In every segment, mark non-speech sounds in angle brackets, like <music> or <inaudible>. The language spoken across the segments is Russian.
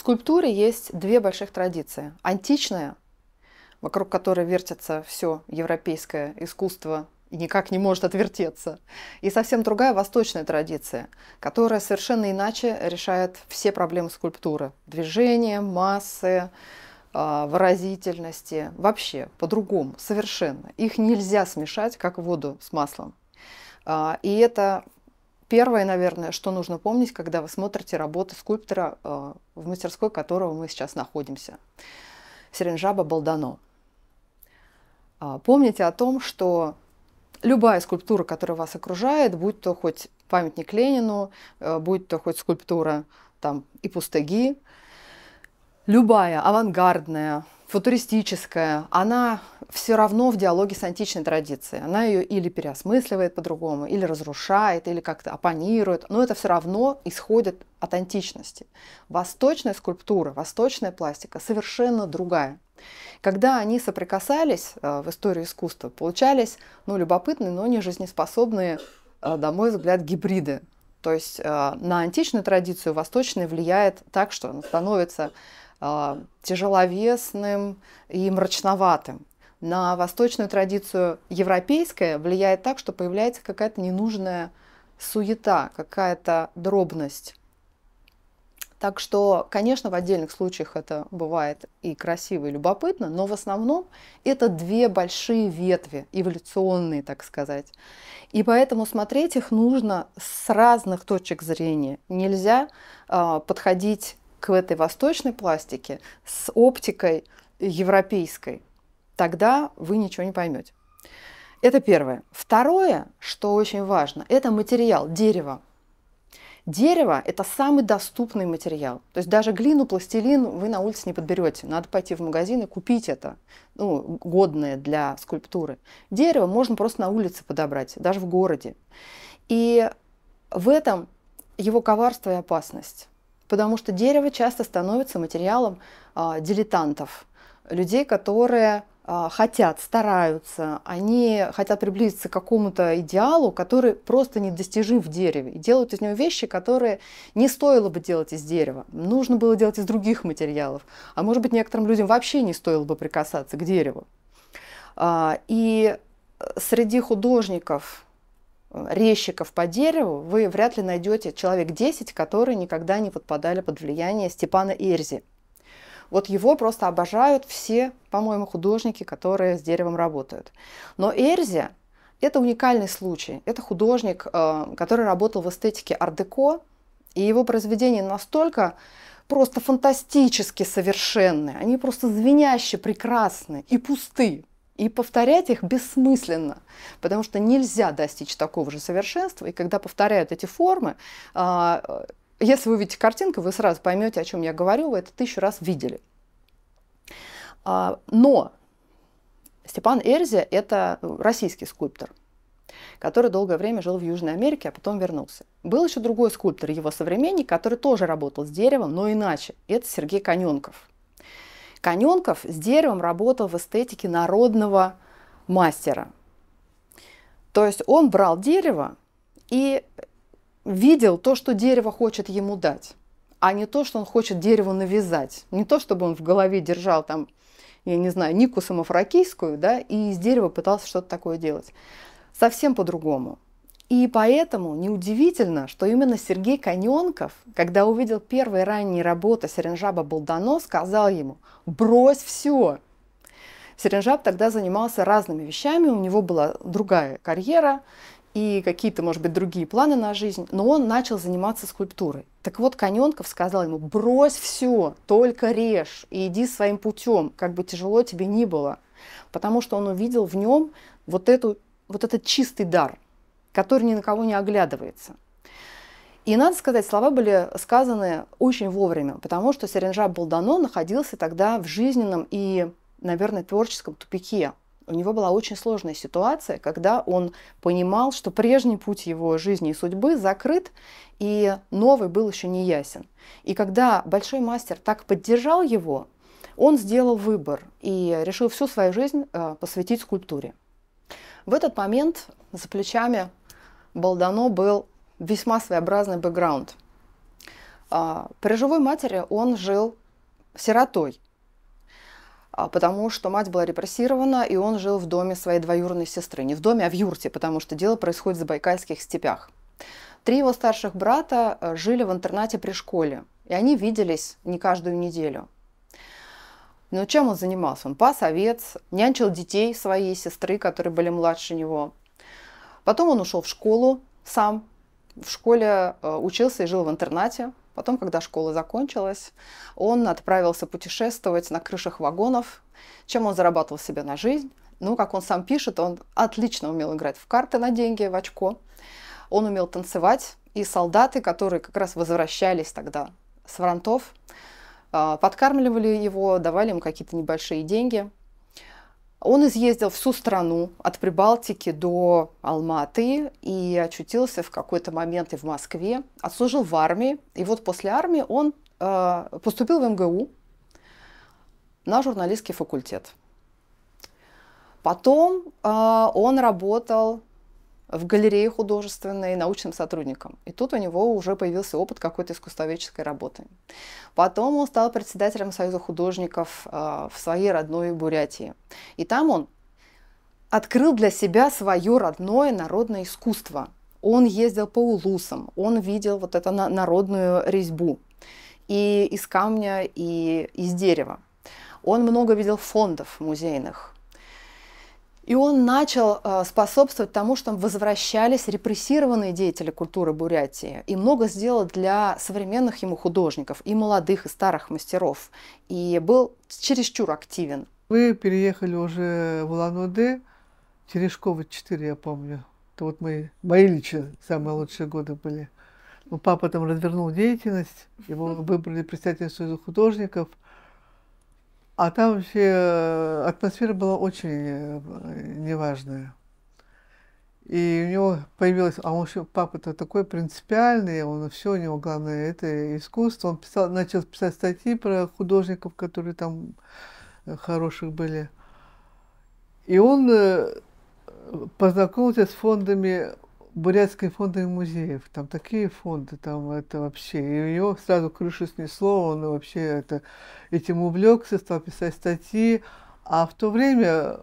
скульптуре есть две больших традиции. Античная, вокруг которой вертится все европейское искусство и никак не может отвертеться. И совсем другая восточная традиция, которая совершенно иначе решает все проблемы скульптуры. Движение, массы, а, выразительности, вообще по-другому, совершенно. Их нельзя смешать, как воду с маслом. А, и это Первое, наверное, что нужно помнить, когда вы смотрите работы скульптора, э, в мастерской которого мы сейчас находимся. Серенжаба Балдано. А, помните о том, что любая скульптура, которая вас окружает, будь то хоть памятник Ленину, э, будь то хоть скульптура там, и пустыги, любая авангардная, футуристическая, она все равно в диалоге с античной традицией. Она ее или переосмысливает по-другому, или разрушает, или как-то оппонирует, но это все равно исходит от античности. Восточная скульптура, восточная пластика совершенно другая. Когда они соприкасались э, в истории искусства, получались ну, любопытные, но не жизнеспособные, э, на мой взгляд, гибриды. То есть э, на античную традицию восточная влияет так, что она становится тяжеловесным и мрачноватым на восточную традицию европейская влияет так, что появляется какая-то ненужная суета, какая-то дробность. Так что, конечно, в отдельных случаях это бывает и красиво, и любопытно, но в основном это две большие ветви, эволюционные, так сказать. И поэтому смотреть их нужно с разных точек зрения. Нельзя э, подходить к этой восточной пластике с оптикой европейской тогда вы ничего не поймете. Это первое. Второе, что очень важно, это материал, дерево. Дерево – это самый доступный материал. То есть даже глину, пластилин вы на улице не подберете. Надо пойти в магазин и купить это, ну, годное для скульптуры. Дерево можно просто на улице подобрать, даже в городе. И в этом его коварство и опасность. Потому что дерево часто становится материалом а, дилетантов, людей, которые а, хотят, стараются, они хотят приблизиться к какому-то идеалу, который просто недостижим в дереве, и делают из него вещи, которые не стоило бы делать из дерева, нужно было делать из других материалов, а может быть некоторым людям вообще не стоило бы прикасаться к дереву. А, и э, среди художников, э, резчиков по дереву вы вряд ли найдете человек 10, которые никогда не подпадали под влияние Степана Эрзи – вот его просто обожают все, по-моему, художники, которые с деревом работают. Но Эрзи – это уникальный случай. Это художник, э, который работал в эстетике ар-деко, и его произведения настолько просто фантастически совершенны, они просто звеняще прекрасны и пусты, и повторять их бессмысленно, потому что нельзя достичь такого же совершенства. И когда повторяют эти формы, э, если вы видите картинку, вы сразу поймете, о чем я говорю, вы это тысячу раз видели. А, но Степан Эрзия — это э, российский скульптор, который долгое время жил в Южной Америке, а потом вернулся. Был еще другой скульптор, его современник, который тоже работал с деревом, но иначе. Это Сергей Коненков. Коненков с деревом работал в эстетике народного мастера. То есть он брал дерево и видел то, что дерево хочет ему дать, а не то, что он хочет дереву навязать. Не то, чтобы он в голове держал там, я не знаю, Нику самофракийскую, да, и из дерева пытался что-то такое делать. Совсем по-другому. И поэтому неудивительно, что именно Сергей Коненков, когда увидел первые ранние работы Серенжаба Болдано, сказал ему «брось все». Серенжаб тогда занимался разными вещами, у него была другая карьера, и какие-то, может быть, другие планы на жизнь, но он начал заниматься скульптурой. Так вот, Коненков сказал ему, брось все, только режь и иди своим путем, как бы тяжело тебе ни было. Потому что он увидел в нем вот, эту, вот этот чистый дар, который ни на кого не оглядывается. И надо сказать, слова были сказаны очень вовремя, потому что Серенжа Болдано находился тогда в жизненном и, наверное, творческом тупике у него была очень сложная ситуация, когда он понимал, что прежний путь его жизни и судьбы закрыт, и новый был еще не ясен. И когда большой мастер так поддержал его, он сделал выбор и решил всю свою жизнь э, посвятить скульптуре. В этот момент за плечами Балдано был весьма своеобразный бэкграунд. А, при живой матери он жил сиротой – а, потому что мать была репрессирована, и он жил в доме своей двоюродной сестры. Не в доме, а в юрте, потому что дело происходит в Забайкальских степях. Три его старших брата э, жили в интернате при школе, и они виделись не каждую неделю. Но чем он занимался? Он пас овец, нянчил детей своей сестры, которые были младше него. Потом он ушел в школу сам, в школе э, учился и жил в интернате, Потом, когда школа закончилась, он отправился путешествовать на крышах вагонов. Чем он зарабатывал себе на жизнь? Ну, как он сам пишет, он отлично умел играть в карты на деньги, в очко. Он умел танцевать. И солдаты, которые как раз возвращались тогда с фронтов, а, подкармливали его, давали ему какие-то небольшие деньги – он изъездил всю страну от Прибалтики до Алматы и очутился в какой-то момент и в Москве, отслужил в армии. И вот после армии он э, поступил в МГУ на журналистский факультет. Потом э, он работал в галерее художественной научным сотрудником. И тут у него уже появился опыт какой-то искусствоведческой работы. Потом он стал председателем Союза художников э, в своей родной Бурятии. И там он открыл для себя свое родное народное искусство. Он ездил по улусам, он видел вот эту народную резьбу и из камня, и из дерева. Он много видел фондов музейных, и он начал э, способствовать тому, что возвращались репрессированные деятели культуры Бурятии. И много сделал для современных ему художников, и молодых, и старых мастеров. И был чересчур активен. Вы переехали уже в Улан-Удэ, Терешкова 4, я помню. Это вот мои, мои лично самые лучшие годы были. Но ну, папа там развернул деятельность, его <laughs> выбрали председатель Союза художников – а там вообще э, атмосфера была очень э, неважная. И у него появилось, а он еще папа-то такой принципиальный, он все, у него главное это искусство. Он писал, начал писать статьи про художников, которые там э, хороших были. И он познакомился с фондами Бурятской фондовой музеев. Там такие фонды, там это вообще. И у него сразу крышу снесло, он вообще это, этим увлекся, стал писать статьи. А в то время,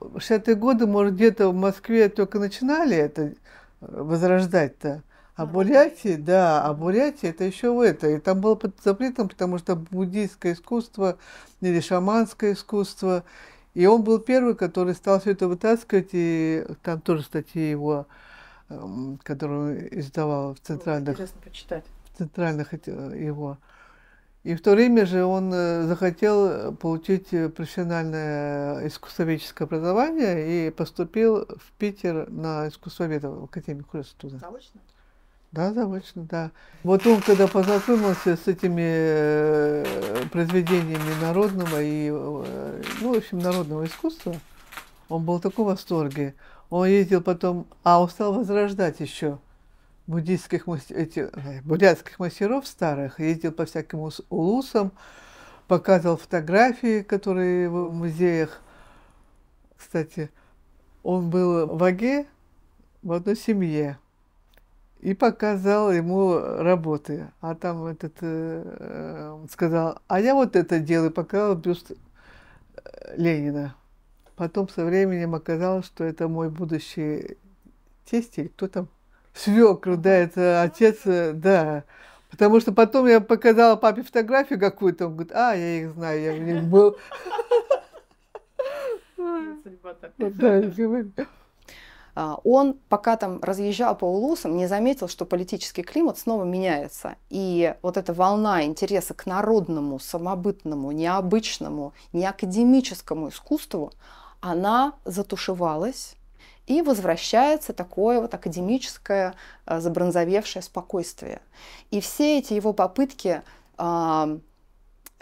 60-е годы, может, где-то в Москве только начинали это э, возрождать-то. А Бурятии, да, а Бурятии это еще в это. И там было под запретом, потому что буддийское искусство или шаманское искусство. И он был первый, который стал все это вытаскивать, и там тоже статьи его Эм, которую издавал в центральных... Интересно почитать. В центральных э, его. И в то время же он э, захотел получить профессиональное искусствоведческое образование и поступил в Питер на искусствоведа, в Академию художеств туда. Заочно? Да, заочно, да. Вот он, когда познакомился с этими э, произведениями народного и, ну, в общем, народного искусства, он был в таком восторге. Он ездил потом, а устал возрождать еще буддийских эти, э, бурятских мастеров старых, ездил по всяким улусам, показывал фотографии, которые в музеях. Кстати, он был в Аге в одной семье и показал ему работы. А там этот э, э сказал, а я вот это делаю, показал бюст э, Ленина. Потом со временем оказалось, что это мой будущий тесть или кто там? Свекр, да, это отец, э, да. Потому что потом я показала папе фотографию какую-то, он говорит, а, я их знаю, я в них был. Ну, а, он, пока там разъезжал по улусам, не заметил, что политический климат снова меняется. И вот эта волна интереса к народному, самобытному, необычному, неакадемическому искусству, она затушевалась, и возвращается такое вот академическое, э, забронзовевшее спокойствие. И все эти его попытки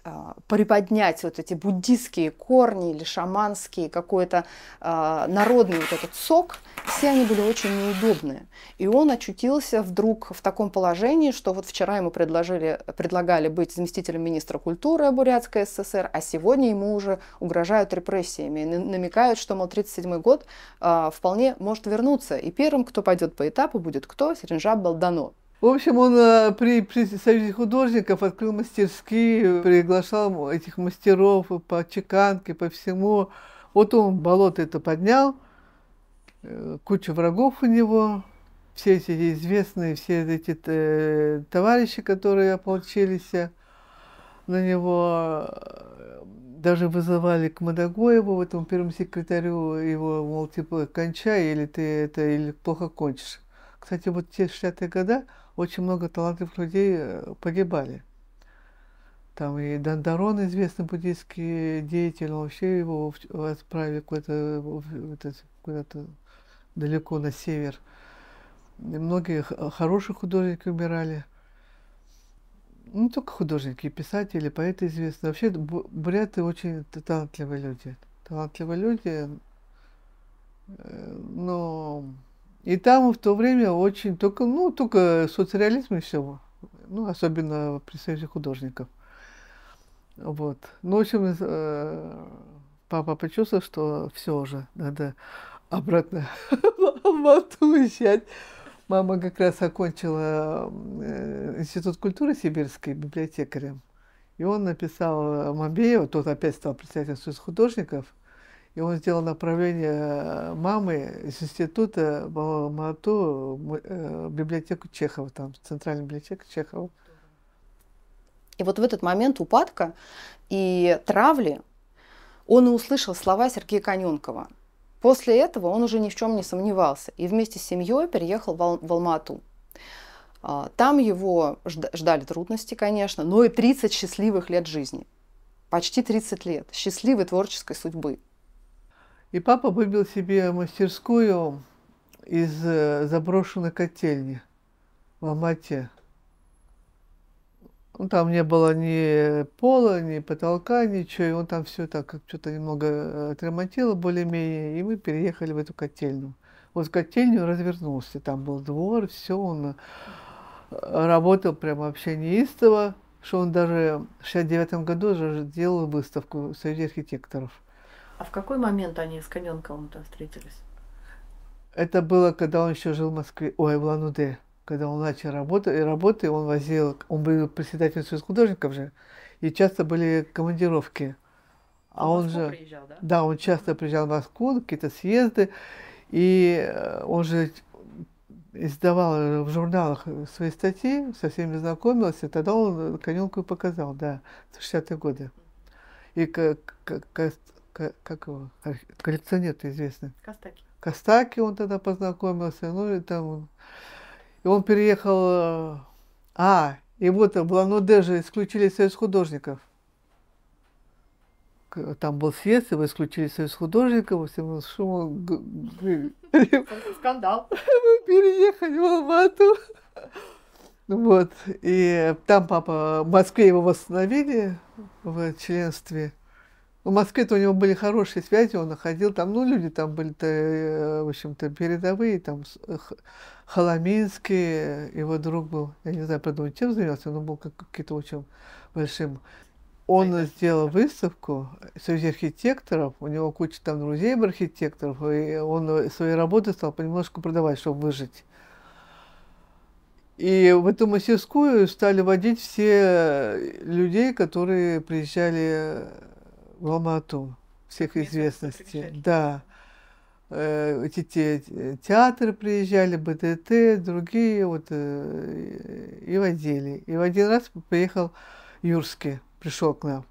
а, приподнять вот эти буддистские корни или шаманские, какой-то э, народный вот этот сок, все они были очень неудобные. И он очутился вдруг в таком положении, что вот вчера ему предложили, предлагали быть заместителем министра культуры Бурятской ССР, а сегодня ему уже угрожают репрессиями, намекают, что, мол, 1937 год э, вполне может вернуться, и первым, кто пойдет по этапу, будет кто? Серенжаб Балдано. В общем, он э, при, при Союзе художников открыл мастерские, приглашал этих мастеров по чеканке, по всему. Вот он болото это поднял, э, куча врагов у него, все эти известные, все эти э, товарищи, которые ополчились на него, даже вызывали к Мадагоеву, этому первому секретарю, его, мол, типа, кончай, или ты это, или плохо кончишь. Кстати, вот те 60-е годы, очень много талантливых людей э, погибали. Там и Дандарон, известный буддийский деятель, вообще его отправили куда-то куда далеко на север. И многие хорошие художники умирали. Не ну, только художники, писатели, поэты известны. Вообще буряты очень талантливые люди. Талантливые люди, э, но и там в то время очень только, ну, только соцреализм и все. Ну, особенно при союзе художников. Вот. Ну, в общем, э, папа почувствовал, что все уже, надо обратно <laughs> в Бату уезжать. Мама как раз окончила э, Институт культуры сибирской библиотекарем. И он написал Мамбееву, тот опять стал председателем Союза художников – и он сделал направление э, мамы из института э, в Алмату, библиотеку Чехова, там, центральная библиотека Чехова. И вот в этот момент упадка и травли он и услышал слова Сергея Коненкова. После этого он уже ни в чем не сомневался и вместе с семьей переехал в Алмату. А, там его ждали трудности, конечно, но и 30 счастливых лет жизни. Почти 30 лет счастливой творческой судьбы – и папа выбил себе мастерскую из э, заброшенной котельни в Алмате. Ну, там не было ни пола, ни потолка, ничего, и он там все так как что-то немного э, отремонтировал более-менее, и мы переехали в эту котельную. Вот котельню развернулся, там был двор, все, он э, работал прям вообще неистово, что он даже в 69 году же делал выставку среди архитекторов. А в какой момент они с Каненковым там встретились? Это было, когда он еще жил в Москве, ой, в Лануде, когда он начал работать, и работы он возил, он был председателем союза художников же, и часто были командировки. А он, он же, приезжал, да? Да, он часто приезжал в Москву, на какие-то съезды, и э, он же издавал в журналах свои статьи, со всеми знакомился, тогда он Коненку показал, да, в 60-е годы. И как, как, как его, коллекционер известный. Костаки. Костаки он тогда познакомился, ну и там... И он переехал... А, его-то а, в ну даже исключили союз художников. Там был съезд, его исключили союз художников, всем шумом... Скандал. Мы переехали в Алмату. Вот. И там папа в Москве его восстановили в членстве. В Москве-то у него были хорошие связи, он находил там, ну, люди там были-то, э, в общем-то, передовые, там Холоминский, его друг был, я не знаю, правда, чем занялся, но был каким-то очень большим. Он Понятно. сделал выставку среди архитекторов, у него куча там друзей архитекторов, и он э, свои работы стал понемножку продавать, чтобы выжить. И в эту мастерскую стали водить все э, людей, которые приезжали в Алмату, всех известностей. Да. Э, эти те, э, театры приезжали, БТТ, другие, вот, э, и водили. И в один раз приехал Юрский, пришел к нам.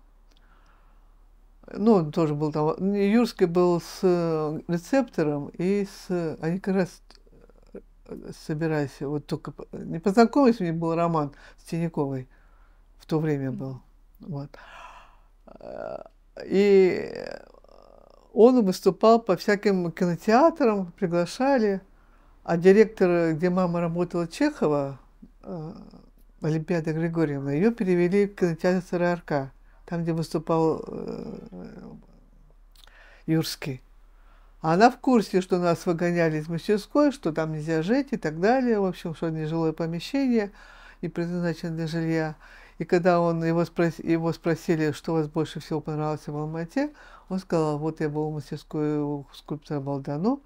Ну, он тоже был там. Юрский был с рецептором и с... Они а как раз собирались, вот только... Не познакомились, у них был роман с Тиняковой. В то время был. Вот. И он выступал по всяким кинотеатрам, приглашали. А директор, где мама работала, Чехова, э, Олимпиада Григорьевна, ее перевели в кинотеатр РК, там, где выступал э, Юрский. А она в курсе, что нас выгоняли из мастерской, что там нельзя жить и так далее, в общем, что нежилое помещение и предназначено для жилья. И когда он, его, спрос, его спросили, что у вас больше всего понравилось в Алмате, он сказал, вот я был в мастерской скульптора Балдану,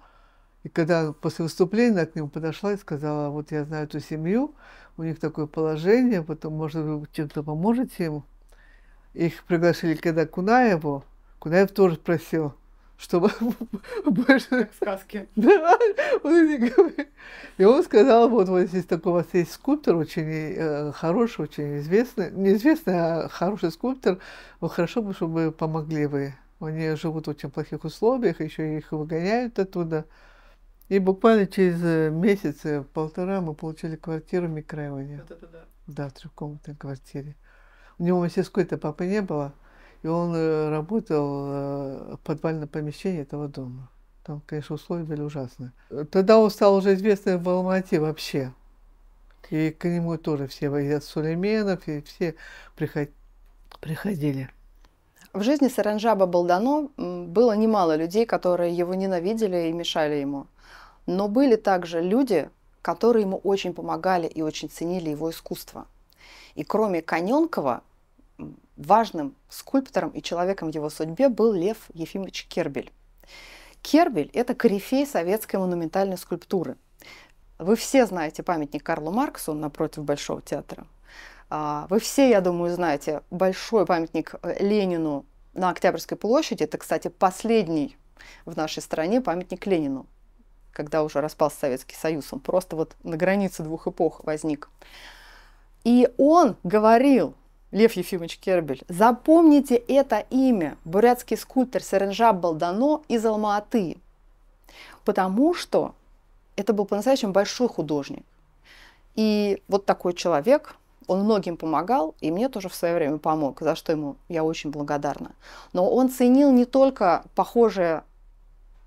и когда после выступления она к нему подошла и сказала, вот я знаю эту семью, у них такое положение, потом, может, вы чем-то поможете им. Их пригласили когда Кунаеву, Кунаев тоже спросил чтобы <laughs> больше... Как сказки. Да, и он сказал, вот, вот здесь такой у вас есть скульптор, очень э, хороший, очень известный, неизвестный, а хороший скульптор, вы хорошо бы, чтобы помогли вы. Они живут в очень плохих условиях, еще их выгоняют оттуда. И буквально через э, месяц, полтора мы получили квартиру в микрорайоне. Вот это да. Да, в трехкомнатной квартире. У него мастерской-то папы не было. И он э, работал э, в подвальном помещении этого дома. Там, конечно, условия были ужасные. Тогда он стал уже известным в Алмате вообще. И к нему тоже все, и Сулейменов, и все приходили. В жизни Саранжаба Балдано было немало людей, которые его ненавидели и мешали ему. Но были также люди, которые ему очень помогали и очень ценили его искусство. И кроме Каненкова важным скульптором и человеком в его судьбе был Лев Ефимович Кербель. Кербель – это корифей советской монументальной скульптуры. Вы все знаете памятник Карлу Марксу напротив Большого театра. А, вы все, я думаю, знаете большой памятник э, Ленину на Октябрьской площади. Это, кстати, последний в нашей стране памятник Ленину, когда уже распался Советский Союз. Он просто вот на границе двух эпох возник. И он говорил Лев Ефимович Кербель. Запомните это имя. Бурятский скульптор Серенжаб Балдано из Алма-Аты. Потому что это был по-настоящему большой художник. И вот такой человек, он многим помогал, и мне тоже в свое время помог, за что ему я очень благодарна. Но он ценил не только похожие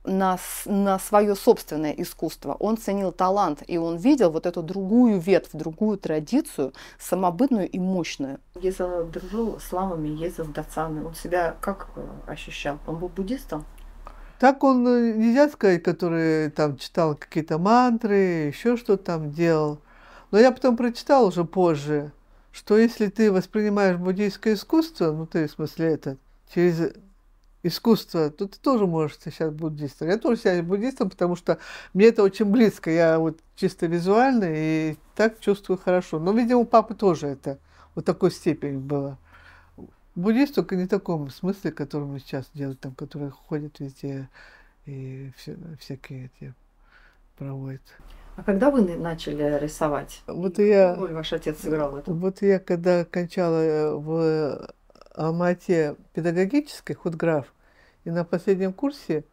на, на свое собственное искусство. Он ценил талант, и он видел вот эту другую ветвь, другую традицию, самобытную и мощную. Я дружил с ламами, ездил с дацами. Он себя как э, ощущал? Он был буддистом? Так он, нельзя э, сказать, который там читал какие-то мантры, еще что там делал. Но я потом прочитал уже позже, что если ты воспринимаешь буддийское искусство, ну ты в смысле это, через искусство, то ты тоже можешь сейчас буддистом. Я тоже сейчас буддистом, потому что мне это очень близко. Я вот чисто визуально и так чувствую хорошо. Но, видимо, у папы тоже это вот такой степень было. Буддист только не в таком смысле, который мы сейчас делаем, там, который ходит везде и все, всякие эти проводит. А когда вы начали рисовать? Вот и я, Ой, ваш отец сыграл это. Вот я когда кончала э, в э, Алмате педагогический худграф, и на последнем курсе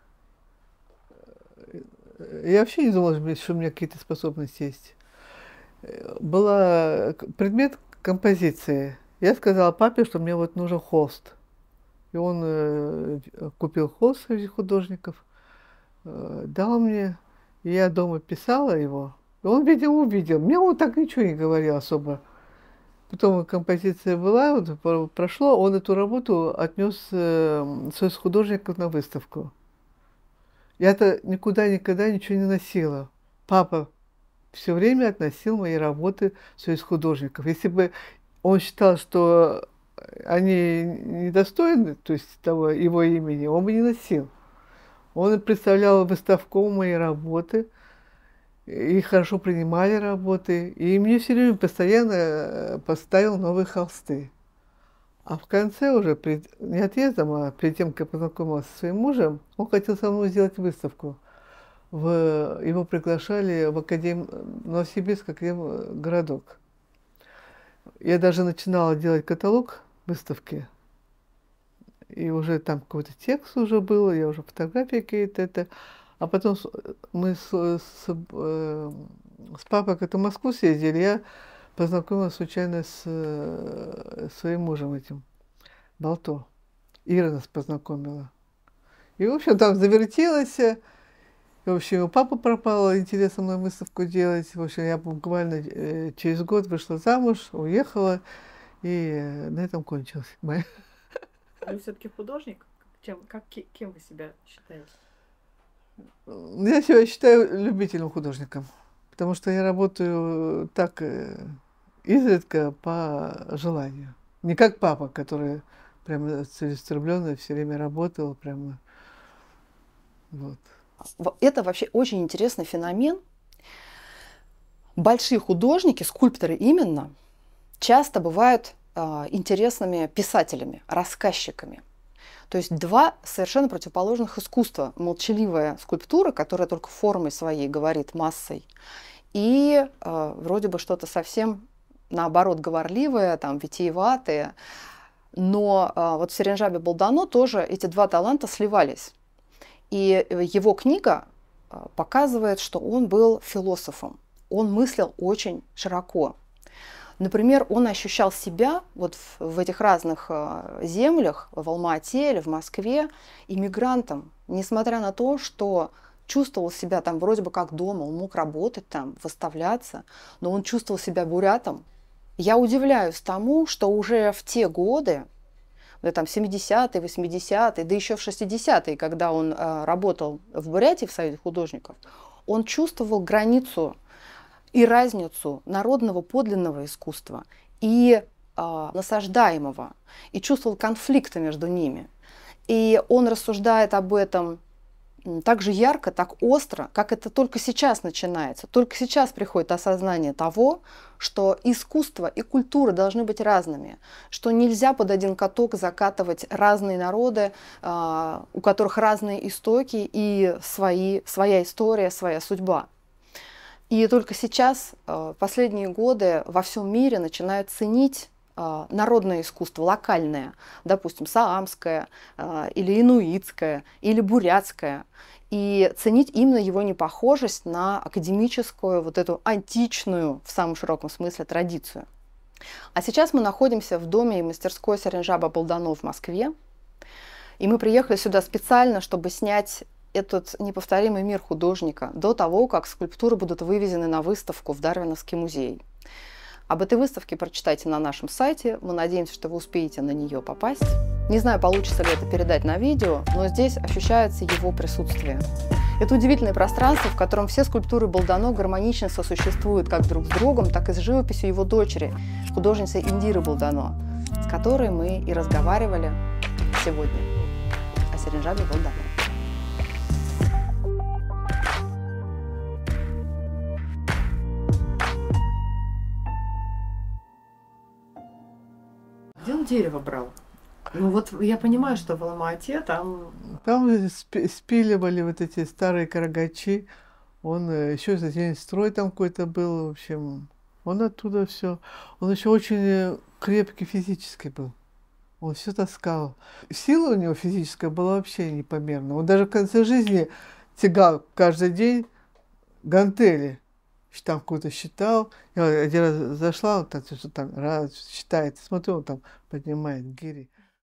э, я вообще не думала, что у меня какие-то способности есть. Была предмет композиции. Я сказала папе, что мне вот нужен холст. И он э, купил холст среди художников, э, дал мне. И я дома писала его. И он, видимо, увидел. Мне он так ничего не говорил особо потом композиция была, вот, прошло, он эту работу отнес э, союз художников на выставку. Я-то никуда никогда ничего не носила. Папа все время относил мои работы в союз художников. Если бы он считал, что они недостойны, то есть того, его имени, он бы не носил. Он представлял выставку мои работы – и хорошо принимали работы. И мне все время постоянно э, поставил новые холсты. А в конце уже, перед, не отъездом, а перед тем, как я познакомилась со своим мужем, он хотел со мной сделать выставку. В, его приглашали в Академ... Новосибирск Академ э, городок. Я даже начинала делать каталог выставки. И уже там какой-то текст уже был, я уже фотографии какие-то это. А потом мы с, с, эм, с папой к этому Москву съездили, я познакомилась случайно с э, своим мужем этим, Балто. Ира нас познакомила. И, в общем, там завертелось. Э, и, в общем, его папа пропала, интересно мной выставку делать. В общем, я буквально э, через год вышла замуж, уехала, и на этом кончилось. <laughs> Вы все-таки художник? Чем, как, кем вы себя считаете? Ну, я себя считаю любителем художником, потому что я работаю так э, изредка по желанию. Не как папа, который прям целеустремленно все время работал, прямо вот. Это вообще очень интересный феномен. Большие художники, скульпторы именно, часто бывают э, интересными писателями, рассказчиками. То есть два совершенно противоположных искусства. Молчаливая скульптура, которая только формой своей говорит массой, и э, вроде бы что-то совсем наоборот говорливое, там, витиеватое. Но э, вот в Серенжабе Болдано тоже эти два таланта сливались. И э, его книга э, показывает, что он был философом. Он мыслил очень широко. Например, он ощущал себя вот в, в этих разных э, землях, в Алмате или в Москве, иммигрантом, несмотря на то, что чувствовал себя там вроде бы как дома, он мог работать там, выставляться, но он чувствовал себя бурятом. Я удивляюсь тому, что уже в те годы, там 70-е, 80-е, да еще в 60-е, когда он э, работал в Бурятии в Союзе художников, он чувствовал границу и разницу народного подлинного искусства и э, насаждаемого, и чувствовал конфликта между ними. И он рассуждает об этом так же ярко, так остро, как это только сейчас начинается. Только сейчас приходит осознание того, что искусство и культура должны быть разными, что нельзя под один каток закатывать разные народы, а, у которых разные истоки и свои, своя история, своя судьба. И только сейчас, э, последние годы, во всем мире начинают ценить э, народное искусство, локальное, допустим, саамское э, или инуитское или бурятское, и ценить именно его непохожесть на академическую, вот эту античную, в самом широком смысле, традицию. А сейчас мы находимся в доме и мастерской Саренжаба Болдано в Москве, и мы приехали сюда специально, чтобы снять этот неповторимый мир художника до того, как скульптуры будут вывезены на выставку в Дарвиновский музей. Об этой выставке прочитайте на нашем сайте. Мы надеемся, что вы успеете на нее попасть. Не знаю, получится ли это передать на видео, но здесь ощущается его присутствие. Это удивительное пространство, в котором все скульптуры Болдано гармонично сосуществуют как друг с другом, так и с живописью его дочери, художницы Индиры Болдано, с которой мы и разговаривали сегодня о а Серенжабе Болдано. дерево брал? Ну вот я понимаю, что в Алма-Ате там... Там спиливали вот эти старые карагачи. Он э, еще затем строй там какой-то был, в общем. Он оттуда все. Он еще очень э, крепкий физически был. Он все таскал. Сила у него физическая была вообще непомерна. Он даже в конце жизни тягал каждый день гантели там какой то считал. Я один раз зашла, вот так, что там раз, считает, смотрю, он там поднимает гири.